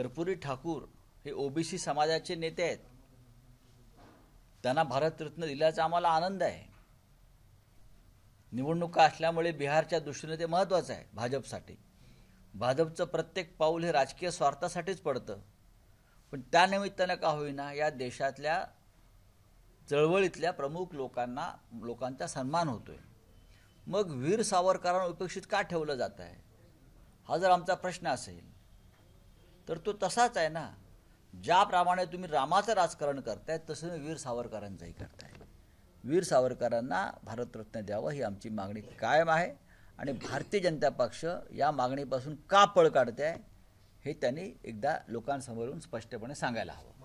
कर्पुरी ठाकूर हे ओबीसी समाजाचे नेते आहेत त्यांना भारतरत्न दिल्याचा आम्हाला आनंद आहे निवडणुका असल्यामुळे बिहारच्या दृष्टीने ते महत्त्वाचं आहे भाजपसाठी भाजपचं प्रत्येक पाऊल हे राजकीय स्वार्थासाठीच पडतं पण त्यानिमित्तानं का होईना या देशातल्या चळवळीतल्या प्रमुख लोकांना लोकांचा सन्मान होतो आहे मग वीर सावरकरांना उपेक्षित का ठेवलं जात आहे हा जर आमचा प्रश्न असेल तर तो तसाच आहे ना ज्याप्रमाणे तुम्ही रामाचं राजकारण करताय तसं वीर सावरकरांचंही करताय वीर सावरकरांना भारतरत्न द्यावं ही आमची मागणी कायम आहे आणि भारतीय जनता पक्ष या मागणीपासून का पळ काढते आहे हे त्यांनी एकदा लोकांसमोरून स्पष्टपणे सांगायला हवं